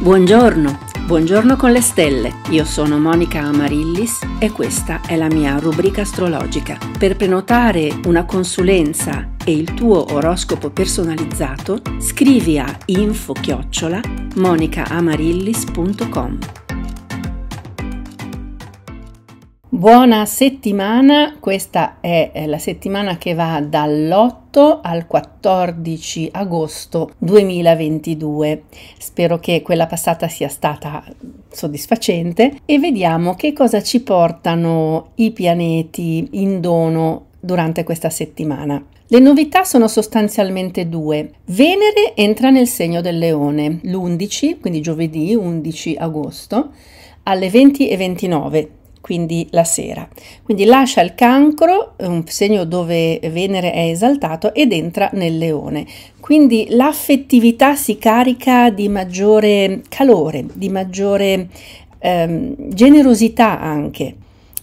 Buongiorno, buongiorno con le stelle. Io sono Monica Amarillis e questa è la mia rubrica astrologica. Per prenotare una consulenza e il tuo oroscopo personalizzato, scrivi a info-chiocciola monicaamarillis.com. Buona settimana, questa è la settimana che va dall'8 agosto al 14 agosto 2022. Spero che quella passata sia stata soddisfacente e vediamo che cosa ci portano i pianeti in dono durante questa settimana. Le novità sono sostanzialmente due. Venere entra nel segno del leone l'11, quindi giovedì 11 agosto, alle 20 e 29 quindi la sera. Quindi lascia il cancro, un segno dove Venere è esaltato, ed entra nel leone. Quindi l'affettività si carica di maggiore calore, di maggiore ehm, generosità anche.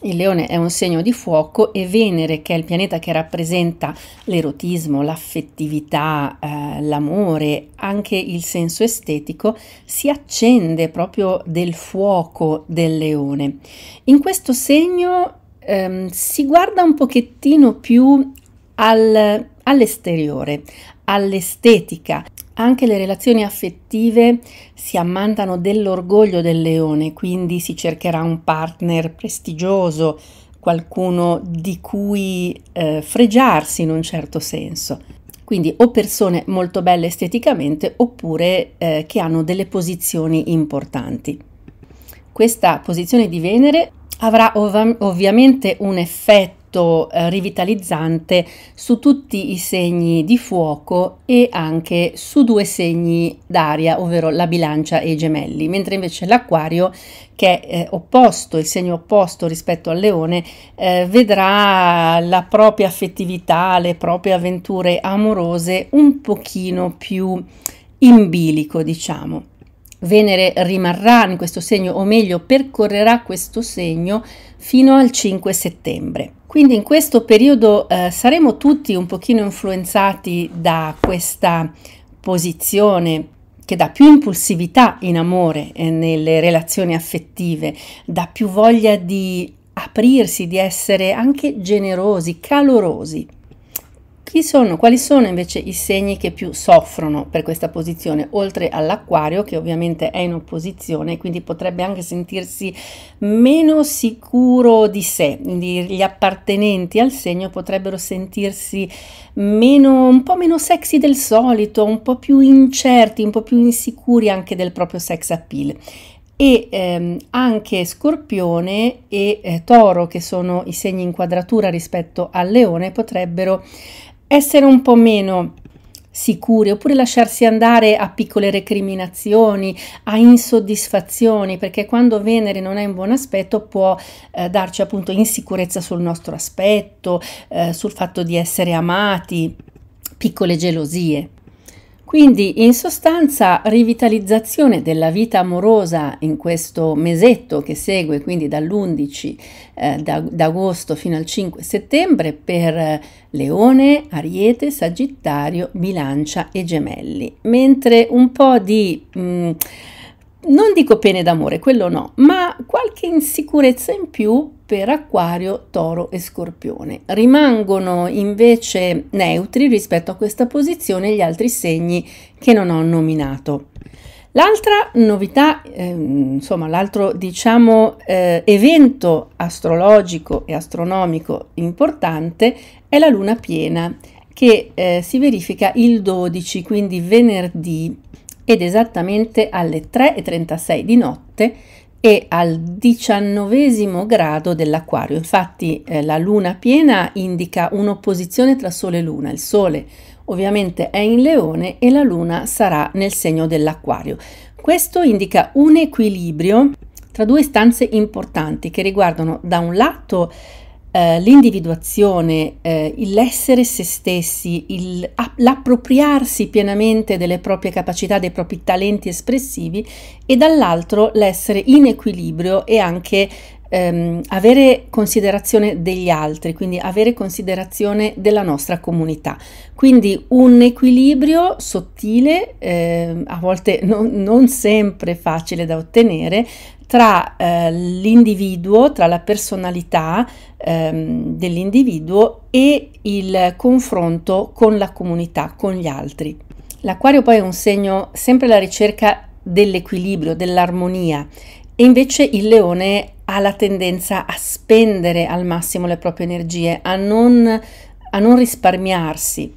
Il leone è un segno di fuoco e Venere, che è il pianeta che rappresenta l'erotismo, l'affettività, eh, l'amore, anche il senso estetico, si accende proprio del fuoco del leone. In questo segno ehm, si guarda un pochettino più al, all'esteriore, all'estetica, anche le relazioni affettive si ammantano dell'orgoglio del leone, quindi si cercherà un partner prestigioso, qualcuno di cui eh, fregiarsi in un certo senso. Quindi o persone molto belle esteticamente oppure eh, che hanno delle posizioni importanti. Questa posizione di Venere avrà ov ovviamente un effetto molto eh, rivitalizzante su tutti i segni di fuoco e anche su due segni d'aria, ovvero la bilancia e i gemelli, mentre invece l'acquario, che è eh, opposto, il segno opposto rispetto al leone, eh, vedrà la propria affettività, le proprie avventure amorose un pochino più in bilico, diciamo. Venere rimarrà in questo segno, o meglio percorrerà questo segno fino al 5 settembre. Quindi in questo periodo eh, saremo tutti un pochino influenzati da questa posizione che dà più impulsività in amore e eh, nelle relazioni affettive, dà più voglia di aprirsi, di essere anche generosi, calorosi. Chi sono, quali sono invece i segni che più soffrono per questa posizione, oltre all'acquario che ovviamente è in opposizione, quindi potrebbe anche sentirsi meno sicuro di sé, quindi gli appartenenti al segno potrebbero sentirsi meno, un po' meno sexy del solito, un po' più incerti, un po' più insicuri anche del proprio sex appeal e ehm, anche Scorpione e eh, Toro, che sono i segni in quadratura rispetto al Leone, potrebbero essere un po' meno sicuri oppure lasciarsi andare a piccole recriminazioni, a insoddisfazioni, perché quando Venere non è in buon aspetto può eh, darci appunto insicurezza sul nostro aspetto, eh, sul fatto di essere amati, piccole gelosie. Quindi in sostanza rivitalizzazione della vita amorosa in questo mesetto che segue, quindi dall'11 eh, d'agosto fino al 5 settembre per Leone, Ariete, Sagittario, Bilancia e Gemelli, mentre un po' di mh, mm, non dico pene d'amore, quello no, ma qualche insicurezza in più per acquario, toro e scorpione. Rimangono invece neutri rispetto a questa posizione gli altri segni che non ho nominato. L'altra novità, eh, insomma, l'altro diciamo eh, evento astrologico e astronomico importante è la luna piena che eh, si verifica il 12, quindi venerdì ed esattamente alle 3.36 di notte e al diciannovesimo grado dell'acquario. Infatti eh, la luna piena indica un'opposizione tra Sole e Luna. Il Sole ovviamente è in leone e la luna sarà nel segno dell'acquario. Questo indica un equilibrio tra due istanze importanti che riguardano da un lato eh, l'individuazione, eh, l'essere se stessi, il, l'appropriarsi pienamente delle proprie capacità, dei propri talenti espressivi e dall'altro l'essere in equilibrio e anche ehm, avere considerazione degli altri, quindi avere considerazione della nostra comunità. Quindi un equilibrio sottile, eh, a volte non, non sempre facile da ottenere, tra eh, l'individuo, tra la personalità, ehm, dell'individuo e il confronto con la comunità, con gli altri. L'acquario poi è un segno sempre alla ricerca dell'equilibrio, dell'armonia e invece il leone ha la tendenza a spendere al massimo le proprie energie, a non, a non risparmiarsi.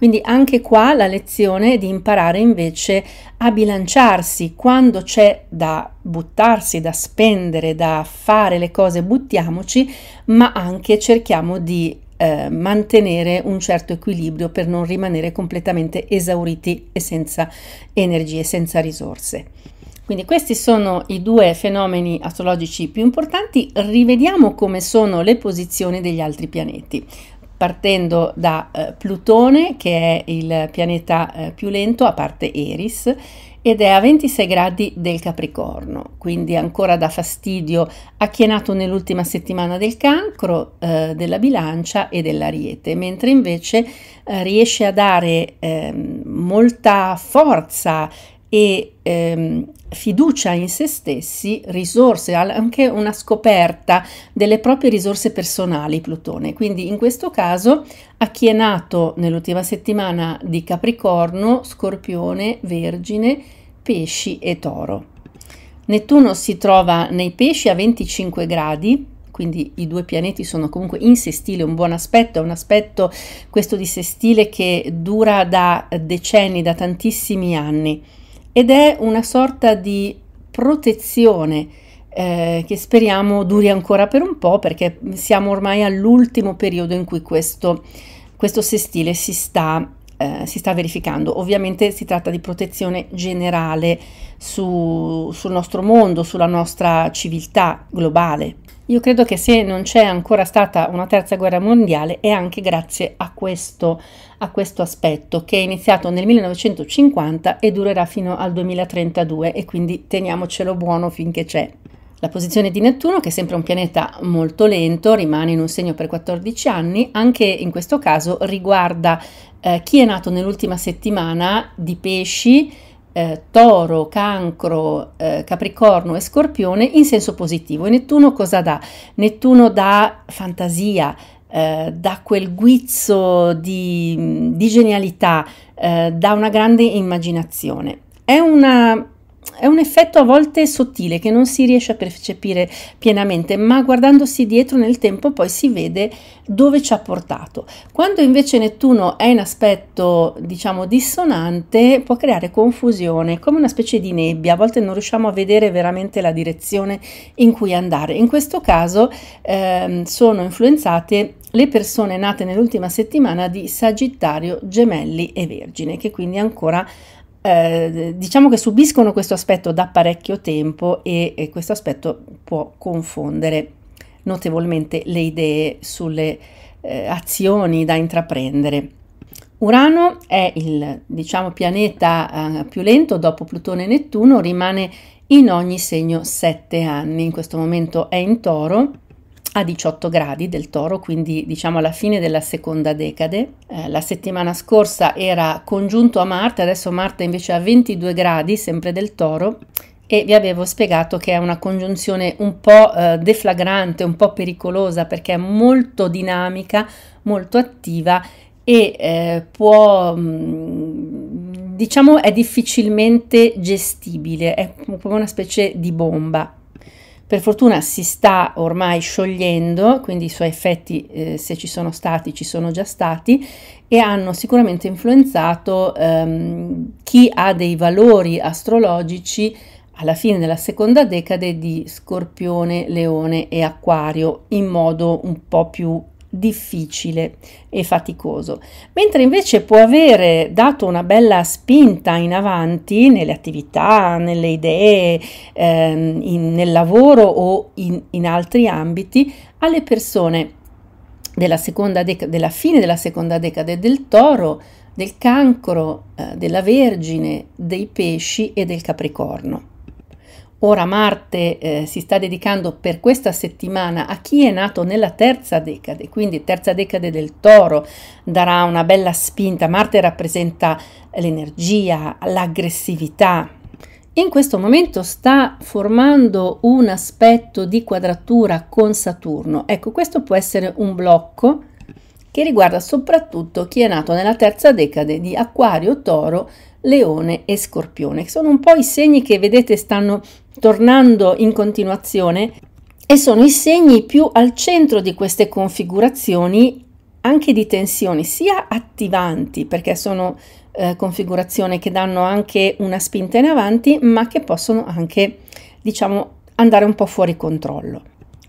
Quindi anche qua la lezione è di imparare invece a bilanciarsi quando c'è da buttarsi, da spendere, da fare le cose, buttiamoci, ma anche cerchiamo di eh, mantenere un certo equilibrio per non rimanere completamente esauriti e senza energie, senza risorse. Quindi questi sono i due fenomeni astrologici più importanti. Rivediamo come sono le posizioni degli altri pianeti partendo da eh, Plutone, che è il pianeta eh, più lento, a parte Eris, ed è a 26 gradi del Capricorno, quindi ancora da fastidio a chi è nato nell'ultima settimana del cancro, eh, della bilancia e dell'ariete, mentre invece eh, riesce a dare eh, molta forza e ehm, fiducia in se stessi, risorse, anche una scoperta delle proprie risorse personali Plutone. Quindi in questo caso a chi è nato nell'ultima settimana di Capricorno, Scorpione, Vergine, Pesci e Toro. Nettuno si trova nei pesci a 25 gradi, quindi i due pianeti sono comunque in sestile, un buon aspetto, è un aspetto questo di sestile che dura da decenni, da tantissimi anni ed è una sorta di protezione eh, che speriamo duri ancora per un po' perché siamo ormai all'ultimo periodo in cui questo, questo sestile si sta Uh, si sta verificando. Ovviamente si tratta di protezione generale su, sul nostro mondo, sulla nostra civiltà globale. Io credo che se non c'è ancora stata una terza guerra mondiale è anche grazie a questo a questo aspetto che è iniziato nel 1950 e durerà fino al 2032 e quindi teniamocelo buono finché c'è. La posizione di Nettuno, che è sempre un pianeta molto lento, rimane in un segno per 14 anni, anche in questo caso riguarda eh, chi è nato nell'ultima settimana di pesci, eh, toro, cancro, eh, capricorno e scorpione in senso positivo. E Nettuno cosa dà? Nettuno dà fantasia, eh, dà quel guizzo di, di genialità, eh, dà una grande immaginazione. È una è un effetto a volte sottile che non si riesce a percepire pienamente, ma guardandosi dietro nel tempo poi si vede dove ci ha portato. Quando invece Nettuno è in aspetto, diciamo, dissonante, può creare confusione, come una specie di nebbia, a volte non riusciamo a vedere veramente la direzione in cui andare. In questo caso ehm, sono influenzate le persone nate nell'ultima settimana di Sagittario, Gemelli e Vergine, che quindi ancora eh, diciamo che subiscono questo aspetto da parecchio tempo e, e questo aspetto può confondere notevolmente le idee sulle eh, azioni da intraprendere. Urano è il diciamo, pianeta eh, più lento dopo Plutone e Nettuno, rimane in ogni segno sette anni, in questo momento è in toro a 18 gradi del toro, quindi diciamo alla fine della seconda decade. Eh, la settimana scorsa era congiunto a Marte, adesso Marte invece a 22 gradi, sempre del toro, e vi avevo spiegato che è una congiunzione un po' eh, deflagrante, un po' pericolosa perché è molto dinamica, molto attiva e eh, può mh, mm, diciamo è difficilmente gestibile, è come una specie di bomba. Per fortuna si sta ormai sciogliendo, quindi i suoi effetti, eh, se ci sono stati, ci sono già stati e hanno sicuramente influenzato ehm, chi ha dei valori astrologici alla fine della seconda decade di Scorpione, Leone e Acquario in modo un po' più difficile e faticoso, mentre invece può avere dato una bella spinta in avanti nelle attività, nelle idee, ehm, in, nel lavoro o in, in altri ambiti alle persone della, seconda deca- della fine della seconda decade del toro, del cancro, eh, della vergine, dei pesci e del capricorno. Ora Marte eh, si sta dedicando per questa settimana a chi è nato nella terza decade, quindi terza decade del toro darà una bella spinta. Marte rappresenta l'energia, l'aggressività. In questo momento sta formando un aspetto di quadratura con Saturno. Ecco, questo può essere un blocco che riguarda soprattutto chi è nato nella terza decade di Acquario, Toro, Leone e Scorpione, sono un po' i segni che vedete stanno tornando in continuazione, e sono i segni più al centro di queste configurazioni anche di tensioni, sia attivanti, perché sono eh, configurazioni che danno anche una spinta in avanti, ma che possono anche, diciamo, andare un po' fuori controllo.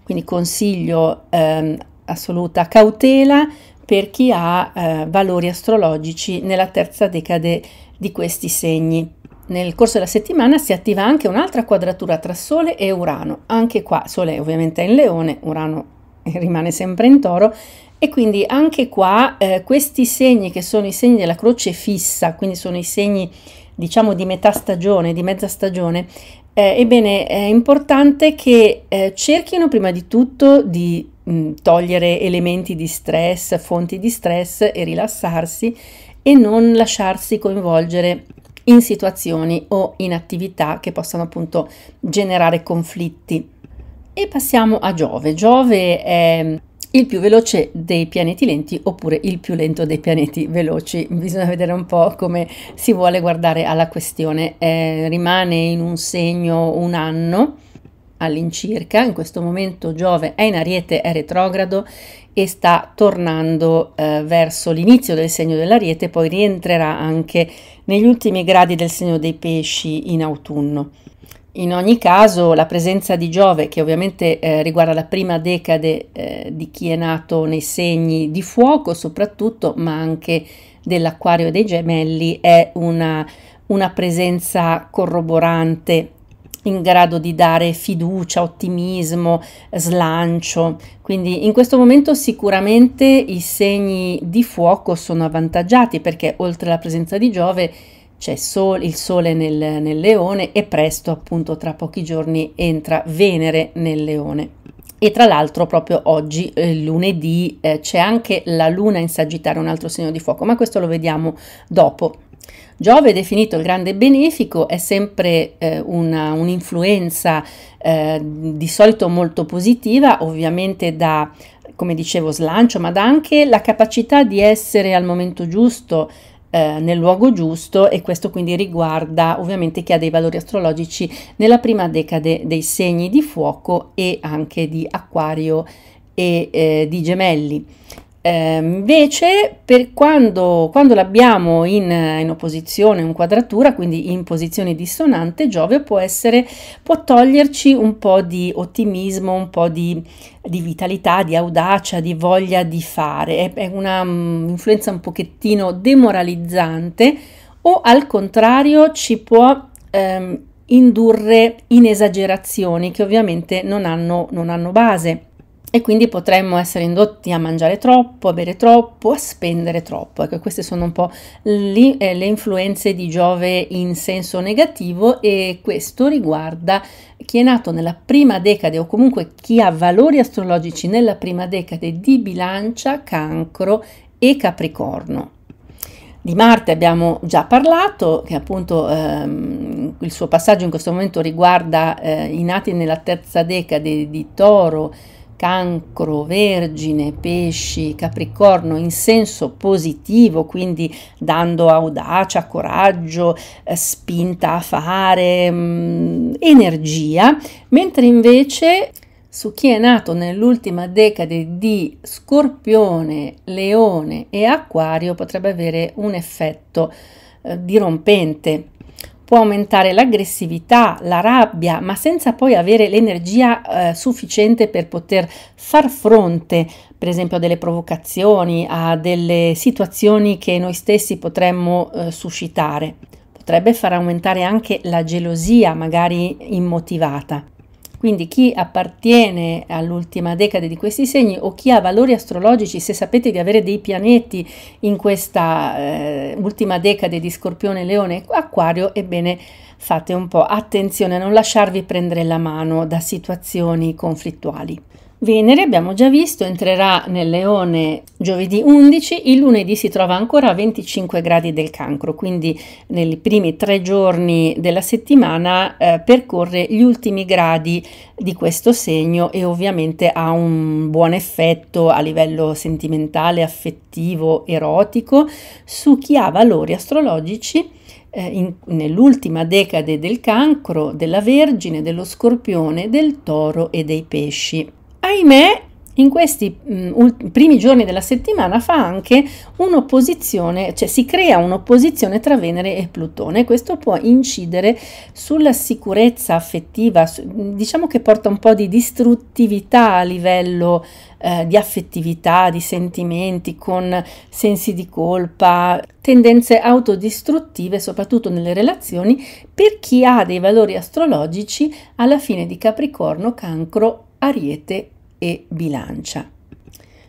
Quindi consiglio eh, assoluta cautela per chi ha eh, valori astrologici nella terza decade di questi segni. Nel corso della settimana si attiva anche un'altra quadratura tra Sole e Urano. Anche qua Sole ovviamente è in Leone, Urano rimane sempre in Toro e quindi anche qua eh, questi segni che sono i segni della croce fissa, quindi sono i segni diciamo di metà stagione, di mezza stagione, eh, ebbene è importante che eh, cerchino prima di tutto di mh, mm, togliere elementi di stress, fonti di stress e rilassarsi e non lasciarsi coinvolgere in situazioni o in attività che possano appunto generare conflitti. E passiamo a Giove. Giove è il più veloce dei pianeti lenti oppure il più lento dei pianeti veloci. Bisogna vedere un po' come si vuole guardare alla questione. Eh, rimane in un segno un anno all'incirca, in questo momento Giove è in ariete, è retrogrado e sta tornando eh, verso l'inizio del segno dell'ariete, poi rientrerà anche negli ultimi gradi del segno dei pesci in autunno. In ogni caso, la presenza di Giove, che ovviamente eh, riguarda la prima decade eh, di chi è nato nei segni di fuoco, soprattutto, ma anche dell'acquario dei gemelli, è una, una presenza corroborante in grado di dare fiducia, ottimismo, slancio. Quindi in questo momento sicuramente i segni di fuoco sono avvantaggiati perché oltre alla presenza di Giove c'è sol, il sole nel, nel leone e presto appunto tra pochi giorni entra Venere nel leone. E tra l'altro proprio oggi, eh, lunedì, eh, c'è anche la luna in Sagittario, un altro segno di fuoco, ma questo lo vediamo dopo. Giove definito il grande benefico è sempre eh, una, un'influenza eh, di solito molto positiva, ovviamente da come dicevo slancio, ma da anche la capacità di essere al momento giusto, eh, nel luogo giusto e questo quindi riguarda ovviamente chi ha dei valori astrologici nella prima decade dei segni di fuoco e anche di acquario e eh, di gemelli. Eh, invece, per quando, quando l'abbiamo in, in, opposizione, in quadratura, quindi in posizione dissonante, Giove può, essere, può toglierci un po' di ottimismo, un po' di, di vitalità, di audacia, di voglia di fare. È, è un'influenza mm, um, un pochettino demoralizzante o al contrario ci può ehm, indurre in esagerazioni che ovviamente non hanno, non hanno base e quindi potremmo essere indotti a mangiare troppo, a bere troppo, a spendere troppo. Ecco, queste sono un po' le, eh, le influenze di Giove in senso negativo e questo riguarda chi è nato nella prima decade o comunque chi ha valori astrologici nella prima decade di bilancia, cancro e capricorno. Di Marte abbiamo già parlato, che appunto ehm, il suo passaggio in questo momento riguarda eh, i nati nella terza decade di Toro, cancro, vergine, pesci, capricorno in senso positivo, quindi dando audacia, coraggio, eh, spinta a fare, mh, mm, energia, mentre invece su chi è nato nell'ultima decade di Scorpione, Leone e Acquario potrebbe avere un effetto eh, dirompente può aumentare l'aggressività, la rabbia, ma senza poi avere l'energia eh, sufficiente per poter far fronte, per esempio, a delle provocazioni, a delle situazioni che noi stessi potremmo eh, suscitare. Potrebbe far aumentare anche la gelosia, magari immotivata. Quindi chi appartiene all'ultima decade di questi segni o chi ha valori astrologici, se sapete di avere dei pianeti in questa eh, ultima decade di Scorpione, Leone e Acquario, ebbene fate un po' attenzione a non lasciarvi prendere la mano da situazioni conflittuali. Venere, abbiamo già visto, entrerà nel leone giovedì 11, il lunedì si trova ancora a 25 gradi del cancro, quindi nei primi tre giorni della settimana eh, percorre gli ultimi gradi di questo segno e ovviamente ha un buon effetto a livello sentimentale, affettivo, erotico su chi ha valori astrologici eh, nell'ultima decade del cancro, della Vergine, dello Scorpione, del Toro e dei Pesci ahimè, in questi mh, mm, primi giorni della settimana fa anche un'opposizione, cioè si crea un'opposizione tra Venere e Plutone. Questo può incidere sulla sicurezza affettiva, su, diciamo che porta un po' di distruttività a livello eh, di affettività, di sentimenti, con sensi di colpa, tendenze autodistruttive, soprattutto nelle relazioni, per chi ha dei valori astrologici alla fine di Capricorno, Cancro, Ariete e bilancia.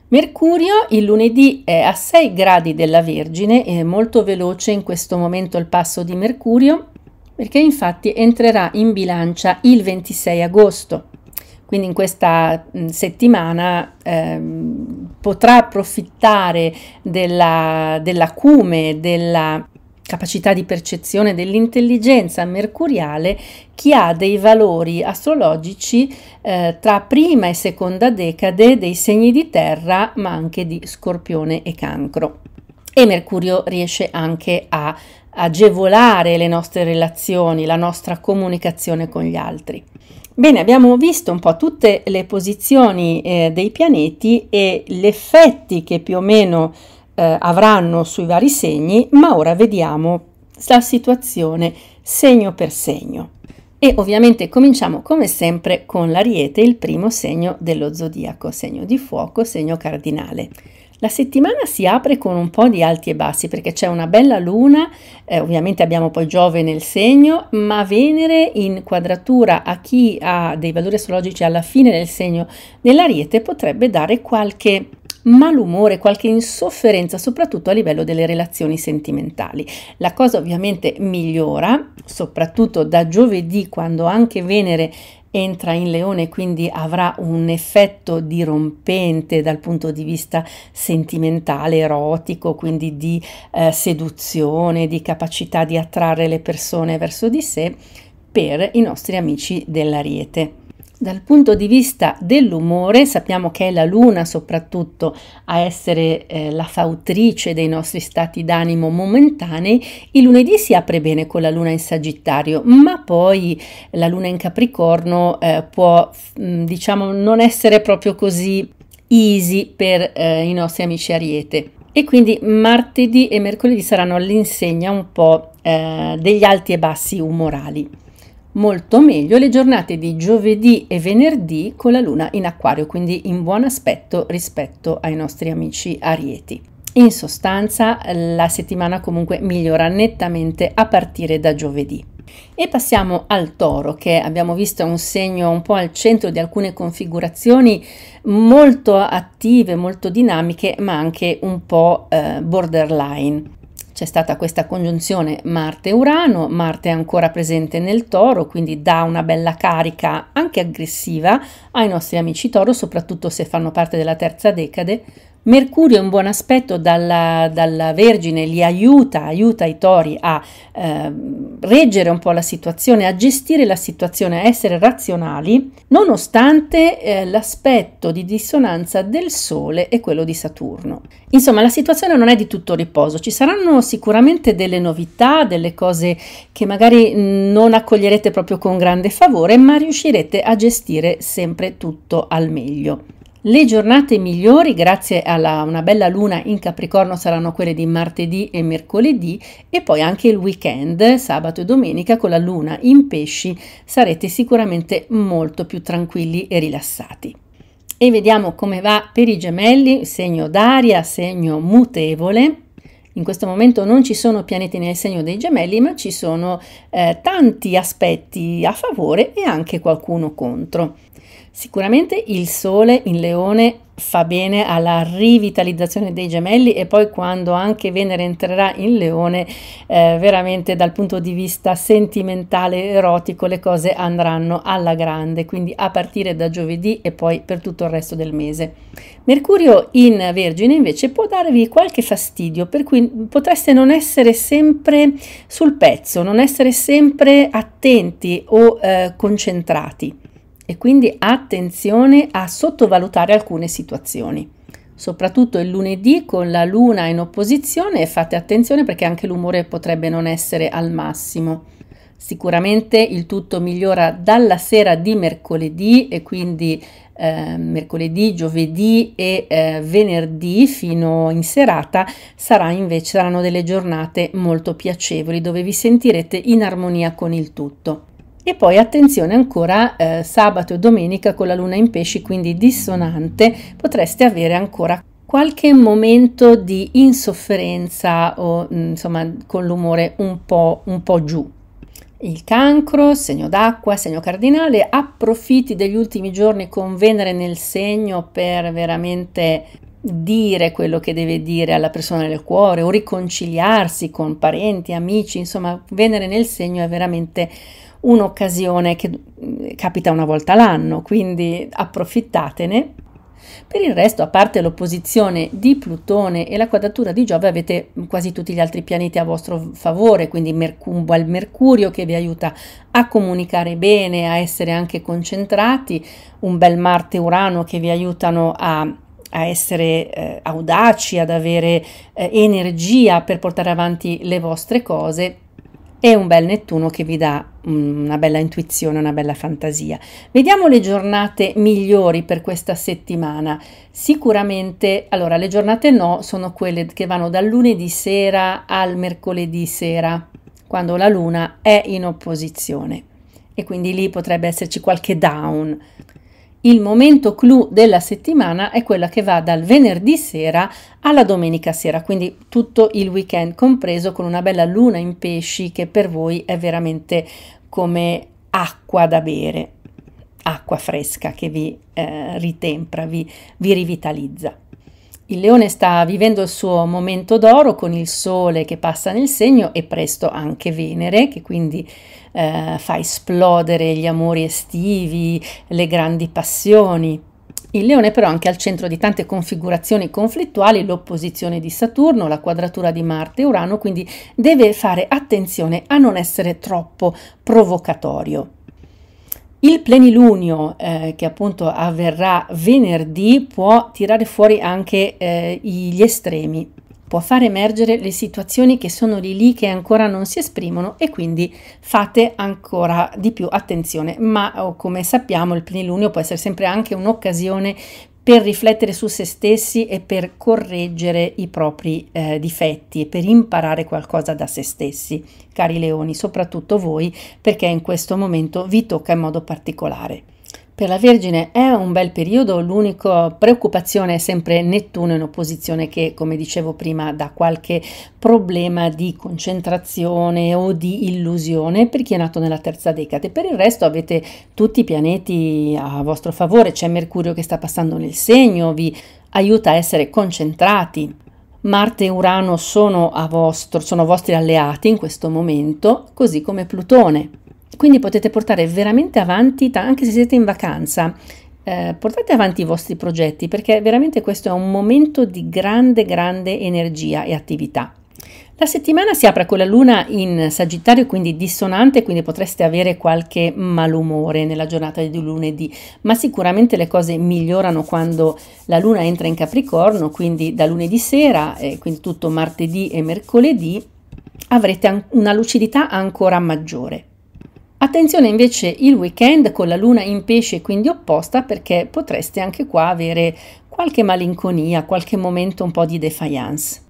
Mercurio il lunedì è a 6 gradi della Vergine, è molto veloce in questo momento il passo di Mercurio, perché infatti entrerà in bilancia il 26 agosto. Quindi in questa settimana eh, potrà approfittare della, dell'acume, della capacità di percezione dell'intelligenza mercuriale chi ha dei valori astrologici eh, tra prima e seconda decade dei segni di terra, ma anche di scorpione e cancro. E Mercurio riesce anche a agevolare le nostre relazioni, la nostra comunicazione con gli altri. Bene, abbiamo visto un po' tutte le posizioni eh, dei pianeti e gli effetti che più o meno eh, avranno sui vari segni, ma ora vediamo la situazione segno per segno. E ovviamente cominciamo come sempre con l'ariete, il primo segno dello zodiaco, segno di fuoco, segno cardinale. La settimana si apre con un po' di alti e bassi perché c'è una bella luna, eh, ovviamente abbiamo poi Giove nel segno, ma Venere in quadratura a chi ha dei valori astrologici alla fine del segno dell'ariete potrebbe dare qualche malumore, qualche insofferenza, soprattutto a livello delle relazioni sentimentali. La cosa ovviamente migliora, soprattutto da giovedì, quando anche Venere entra in leone quindi avrà un effetto dirompente dal punto di vista sentimentale, erotico, quindi di eh, seduzione, di capacità di attrarre le persone verso di sé per i nostri amici dell'ariete. Dal punto di vista dell'umore sappiamo che è la luna soprattutto a essere eh, la fautrice dei nostri stati d'animo momentanei. Il lunedì si apre bene con la luna in Sagittario, ma poi la luna in Capricorno eh, può mm, diciamo non essere proprio così easy per eh, i nostri amici Ariete. E quindi martedì e mercoledì saranno all'insegna un po' eh, degli alti e bassi umorali. Molto meglio le giornate di giovedì e venerdì con la luna in acquario, quindi in buon aspetto rispetto ai nostri amici arieti. In sostanza la settimana comunque migliora nettamente a partire da giovedì. E passiamo al toro, che abbiamo visto è un segno un po' al centro di alcune configurazioni molto attive, molto dinamiche, ma anche un po' eh, borderline c'è stata questa congiunzione Marte-Urano, Marte è ancora presente nel toro, quindi dà una bella carica anche aggressiva ai nostri amici toro, soprattutto se fanno parte della terza decade, Mercurio è un buon aspetto dalla, dalla, Vergine li aiuta, aiuta i tori a eh, reggere un po' la situazione, a gestire la situazione, a essere razionali, nonostante eh, l'aspetto di dissonanza del Sole e quello di Saturno. Insomma, la situazione non è di tutto riposo, ci saranno sicuramente delle novità, delle cose che magari mm, non accoglierete proprio con grande favore, ma riuscirete a gestire sempre tutto al meglio. Le giornate migliori, grazie a una bella luna in Capricorno, saranno quelle di martedì e mercoledì e poi anche il weekend, sabato e domenica, con la luna in pesci sarete sicuramente molto più tranquilli e rilassati. E vediamo come va per i gemelli, segno d'aria, segno mutevole. In questo momento non ci sono pianeti nel segno dei gemelli, ma ci sono eh, tanti aspetti a favore e anche qualcuno contro. Sicuramente il sole in leone fa bene alla rivitalizzazione dei gemelli e poi quando anche Venere entrerà in leone, eh, veramente dal punto di vista sentimentale, erotico, le cose andranno alla grande, quindi a partire da giovedì e poi per tutto il resto del mese. Mercurio in Vergine invece può darvi qualche fastidio, per cui potreste non essere sempre sul pezzo, non essere sempre attenti o eh, concentrati e quindi attenzione a sottovalutare alcune situazioni. Soprattutto il lunedì con la luna in opposizione fate attenzione perché anche l'umore potrebbe non essere al massimo. Sicuramente il tutto migliora dalla sera di mercoledì e quindi eh, mercoledì, giovedì e eh, venerdì fino in serata sarà invece, saranno delle giornate molto piacevoli dove vi sentirete in armonia con il tutto. E poi attenzione ancora eh, sabato e domenica con la luna in pesci, quindi dissonante, potreste avere ancora qualche momento di insofferenza o mm, insomma con l'umore un po', un po giù. Il cancro, segno d'acqua, segno cardinale, approfitti degli ultimi giorni con Venere nel segno per veramente dire quello che deve dire alla persona del cuore o riconciliarsi con parenti, amici, insomma Venere nel segno è veramente un'occasione che mm, capita una volta l'anno, quindi approfittatene. Per il resto, a parte l'opposizione di Plutone e la quadratura di Giove, avete quasi tutti gli altri pianeti a vostro favore, quindi Mercumbo al Mercurio che vi aiuta a comunicare bene, a essere anche concentrati, un bel Marte e Urano che vi aiutano a a essere eh, audaci, ad avere eh, energia per portare avanti le vostre cose e un bel Nettuno che vi dà mm, una bella intuizione, una bella fantasia. Vediamo le giornate migliori per questa settimana. Sicuramente, allora, le giornate no sono quelle che vanno dal lunedì sera al mercoledì sera, quando la luna è in opposizione e quindi lì potrebbe esserci qualche down. Il momento clou della settimana è quella che va dal venerdì sera alla domenica sera, quindi tutto il weekend compreso con una bella luna in pesci che per voi è veramente come acqua da bere, acqua fresca che vi eh, ritempra, vi, vi rivitalizza. Il leone sta vivendo il suo momento d'oro con il sole che passa nel segno e presto anche Venere, che quindi eh, fa esplodere gli amori estivi, le grandi passioni. Il leone però è anche al centro di tante configurazioni conflittuali, l'opposizione di Saturno, la quadratura di Marte e Urano, quindi deve fare attenzione a non essere troppo provocatorio. Il plenilunio, eh, che appunto avverrà venerdì, può tirare fuori anche eh, gli estremi può far emergere le situazioni che sono lì lì che ancora non si esprimono e quindi fate ancora di più attenzione. Ma oh, come sappiamo il plenilunio può essere sempre anche un'occasione per riflettere su se stessi e per correggere i propri eh, difetti e per imparare qualcosa da se stessi, cari leoni, soprattutto voi, perché in questo momento vi tocca in modo particolare. Per la Vergine è un bel periodo, l'unica preoccupazione è sempre Nettuno in opposizione che, come dicevo prima, dà qualche problema di concentrazione o di illusione per chi è nato nella terza decade. Per il resto avete tutti i pianeti a vostro favore, c'è Mercurio che sta passando nel segno, vi aiuta a essere concentrati. Marte e Urano sono, vostro, sono vostri alleati in questo momento, così come Plutone. Quindi potete portare veramente avanti, anche se siete in vacanza, eh, portate avanti i vostri progetti perché veramente questo è un momento di grande, grande energia e attività. La settimana si apre con la luna in Sagittario, quindi dissonante, quindi potreste avere qualche malumore nella giornata di lunedì, ma sicuramente le cose migliorano quando la luna entra in Capricorno, quindi da lunedì sera, eh, quindi tutto martedì e mercoledì, avrete una lucidità ancora maggiore. Attenzione invece il weekend con la luna in pesce, quindi opposta, perché potreste anche qua avere qualche malinconia, qualche momento un po' di defiance.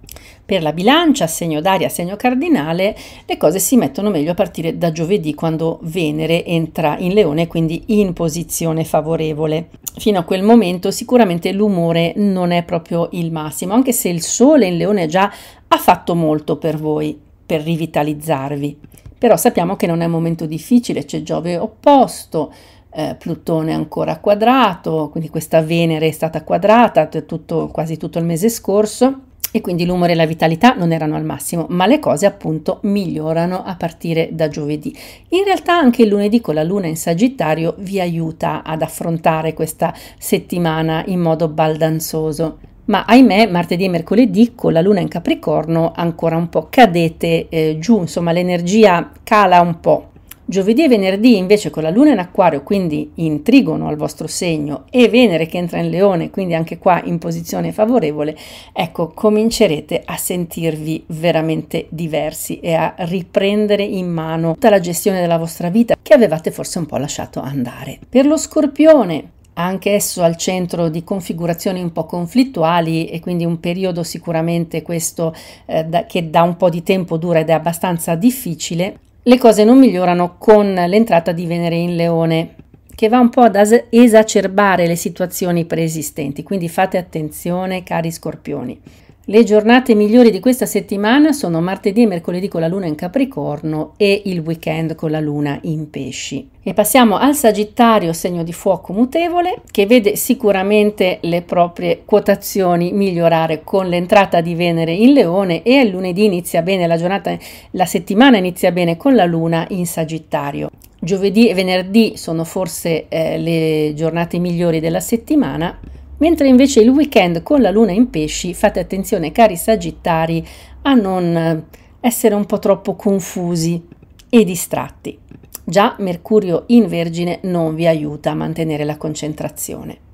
Per la bilancia, segno d'aria, segno cardinale, le cose si mettono meglio a partire da giovedì quando Venere entra in leone, quindi in posizione favorevole. Fino a quel momento sicuramente l'umore non è proprio il massimo, anche se il sole in leone già ha fatto molto per voi, per rivitalizzarvi. Però sappiamo che non è un momento difficile, c'è Giove opposto, eh, Plutone ancora quadrato, quindi questa Venere è stata quadrata tutto, quasi tutto il mese scorso e quindi l'umore e la vitalità non erano al massimo, ma le cose appunto migliorano a partire da giovedì. In realtà anche il lunedì con la luna in Sagittario vi aiuta ad affrontare questa settimana in modo baldanzoso. Ma ahimè, martedì e mercoledì con la luna in Capricorno ancora un po' cadete eh, giù, insomma l'energia cala un po'. Giovedì e venerdì invece con la luna in acquario, quindi in trigono al vostro segno, e Venere che entra in leone, quindi anche qua in posizione favorevole, ecco, comincerete a sentirvi veramente diversi e a riprendere in mano tutta la gestione della vostra vita che avevate forse un po' lasciato andare. Per lo scorpione, anche esso al centro di configurazioni un po' conflittuali e quindi un periodo sicuramente questo eh, da, che da un po' di tempo dura ed è abbastanza difficile, le cose non migliorano con l'entrata di Venere in Leone che va un po' ad esacerbare le situazioni preesistenti, quindi fate attenzione cari scorpioni. Le giornate migliori di questa settimana sono martedì e mercoledì con la luna in Capricorno e il weekend con la luna in Pesci. E passiamo al Sagittario, segno di fuoco mutevole, che vede sicuramente le proprie quotazioni migliorare con l'entrata di Venere in Leone e il lunedì inizia bene la giornata, la settimana inizia bene con la luna in Sagittario. Giovedì e venerdì sono forse eh, le giornate migliori della settimana, mentre invece il weekend con la luna in pesci, fate attenzione cari sagittari a non eh, essere un po' troppo confusi e distratti. Già Mercurio in Vergine non vi aiuta a mantenere la concentrazione.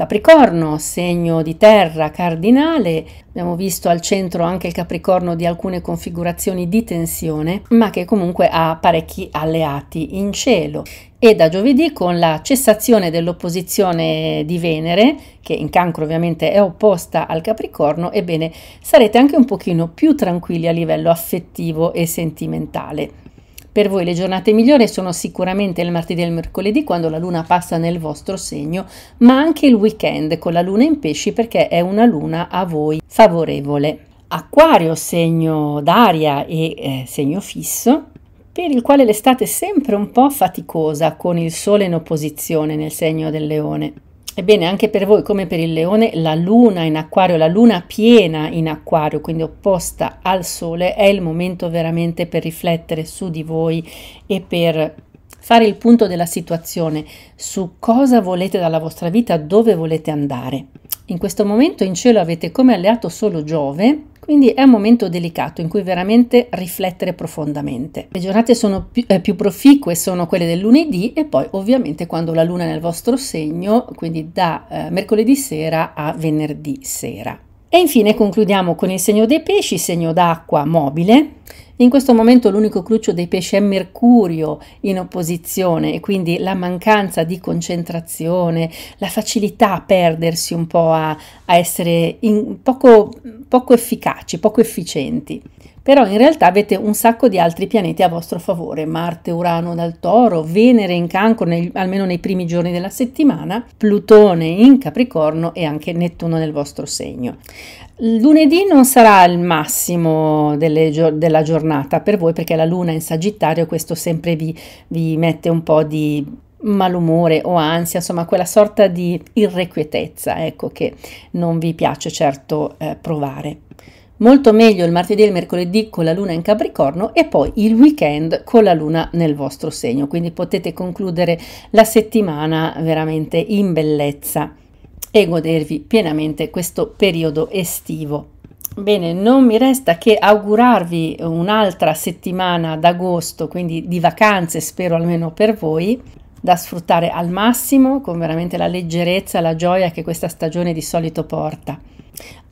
Capricorno, segno di terra cardinale, abbiamo visto al centro anche il Capricorno di alcune configurazioni di tensione, ma che comunque ha parecchi alleati in cielo. E da giovedì con la cessazione dell'opposizione di Venere, che in cancro ovviamente è opposta al Capricorno, ebbene sarete anche un pochino più tranquilli a livello affettivo e sentimentale. Per voi le giornate migliori sono sicuramente il martedì e il mercoledì quando la luna passa nel vostro segno, ma anche il weekend con la luna in pesci perché è una luna a voi favorevole. Acquario, segno d'aria e eh, segno fisso, per il quale l'estate è sempre un po' faticosa con il sole in opposizione nel segno del leone. Ebbene, anche per voi, come per il leone, la luna in acquario, la luna piena in acquario, quindi opposta al sole, è il momento veramente per riflettere su di voi e per fare il punto della situazione su cosa volete dalla vostra vita, dove volete andare. In questo momento in cielo avete come alleato solo Giove, quindi è un momento delicato in cui veramente riflettere profondamente. Le giornate sono più, eh, più proficue sono quelle del lunedì e poi ovviamente quando la luna è nel vostro segno, quindi da eh, mercoledì sera a venerdì sera. E infine concludiamo con il segno dei pesci, segno d'acqua mobile. In questo momento l'unico cruccio dei pesci è Mercurio in opposizione e quindi la mancanza di concentrazione, la facilità a perdersi un po', a, a essere in, poco, poco efficaci, poco efficienti. Però in realtà avete un sacco di altri pianeti a vostro favore, Marte, Urano dal Toro, Venere in Cancro nel, almeno nei primi giorni della settimana, Plutone in Capricorno e anche Nettuno nel vostro segno. Lunedì non sarà il massimo delle, della giornata per voi perché la luna è in Sagittario questo sempre vi, vi mette un po' di malumore o ansia, insomma quella sorta di irrequietezza ecco, che non vi piace certo eh, provare molto meglio il martedì e il mercoledì con la luna in Capricorno e poi il weekend con la luna nel vostro segno, quindi potete concludere la settimana veramente in bellezza e godervi pienamente questo periodo estivo. Bene, non mi resta che augurarvi un'altra settimana d'agosto, quindi di vacanze spero almeno per voi, da sfruttare al massimo con veramente la leggerezza, la gioia che questa stagione di solito porta.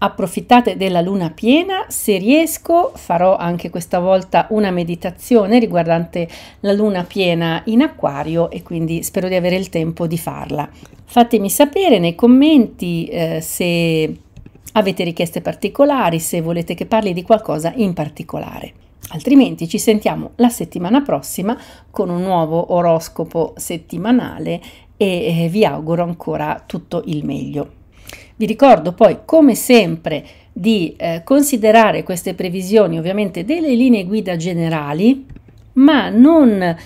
Approfittate della luna piena, se riesco farò anche questa volta una meditazione riguardante la luna piena in acquario e quindi spero di avere il tempo di farla. Fatemi sapere nei commenti eh, se avete richieste particolari, se volete che parli di qualcosa in particolare. Altrimenti ci sentiamo la settimana prossima con un nuovo oroscopo settimanale e eh, vi auguro ancora tutto il meglio. Vi ricordo poi, come sempre, di eh, considerare queste previsioni ovviamente delle linee guida generali, ma non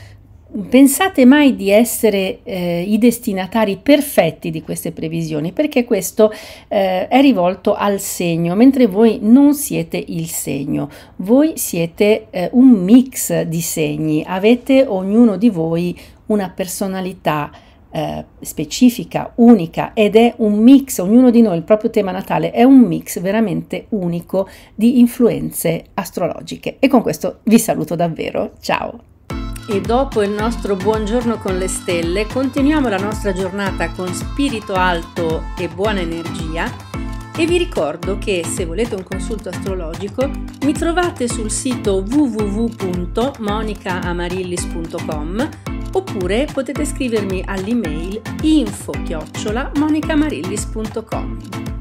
pensate mai di essere eh, i destinatari perfetti di queste previsioni, perché questo eh, è rivolto al segno, mentre voi non siete il segno, voi siete eh, un mix di segni, avete ognuno di voi una personalità eh, specifica, unica ed è un mix, ognuno di noi il proprio tema natale è un mix veramente unico di influenze astrologiche e con questo vi saluto davvero, ciao! E dopo il nostro buongiorno con le stelle continuiamo la nostra giornata con spirito alto e buona energia e vi ricordo che se volete un consulto astrologico mi trovate sul sito www.monicaamarillis.com oppure potete scrivermi all'email info-monicamarillis.com.